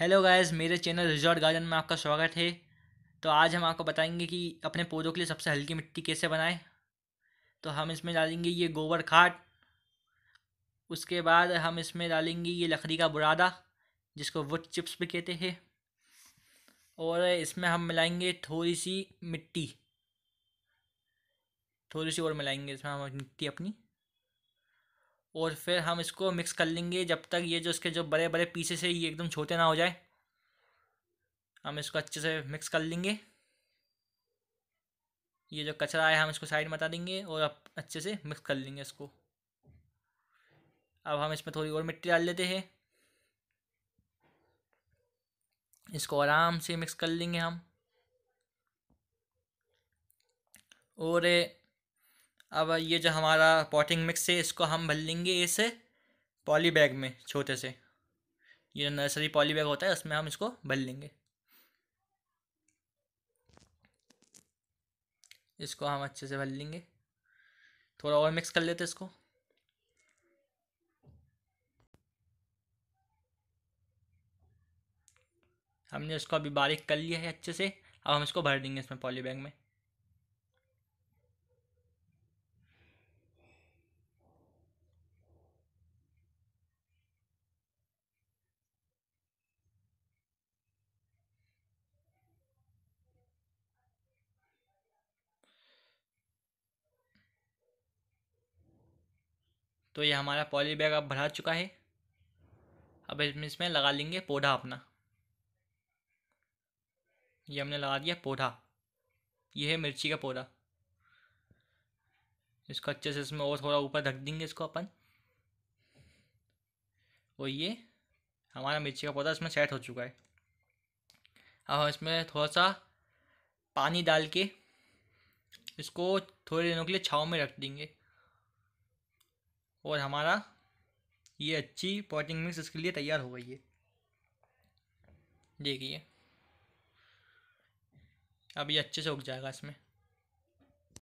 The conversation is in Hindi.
हेलो गाइस मेरे चैनल रिजॉर्ट गार्डन में आपका स्वागत है तो आज हम आपको बताएंगे कि अपने पौधों के लिए सबसे हल्की मिट्टी कैसे बनाएं तो हम इसमें डालेंगे ये गोबर खाद उसके बाद हम इसमें डालेंगे ये लकड़ी का बुरादा जिसको वुड चिप्स भी कहते हैं और इसमें हम मिलाएंगे थोड़ी सी मिट्टी थोड़ी सी और मिलाएंगे इसमें हम मिट्टी अपनी और फिर हम इसको मिक्स कर लेंगे जब तक ये जो इसके जो बड़े बड़े पीसेस है ये एकदम छोटे ना हो जाए हम इसको अच्छे से मिक्स कर लेंगे ये जो कचरा है हम इसको साइड में हटा देंगे और अब अच्छे से मिक्स कर लेंगे इसको अब हम इसमें थोड़ी और मिट्टी डाल लेते हैं इसको आराम से मिक्स कर लेंगे हम और अब ये जो हमारा पॉटिंग मिक्स है इसको हम भर लेंगे इस पॉली बैग में छोटे से ये नर्सरी पॉली बैग होता है उसमें हम इसको भर लेंगे इसको हम अच्छे से भर लेंगे थोड़ा और मिक्स कर लेते इसको हमने इसको अभी बारीक कर लिया है अच्छे से अब हम इसको भर देंगे इसमें पॉली बैग में तो ये हमारा पॉली बैग अब भरा चुका है अब इसमें इसमें लगा लेंगे पौधा अपना ये हमने लगा दिया पौधा ये है मिर्ची का पौधा इसको अच्छे से इसमें और थोड़ा ऊपर ढक देंगे इसको अपन और ये हमारा मिर्ची का पौधा इसमें सेट हो चुका है अब हम इसमें थोड़ा सा पानी डाल के इसको थोड़े दिनों के लिए छाँव में रख देंगे और हमारा ये अच्छी पॉटिंग मिक्स इसके लिए तैयार हो गई है देखिए अब ये अच्छे से उग जाएगा इसमें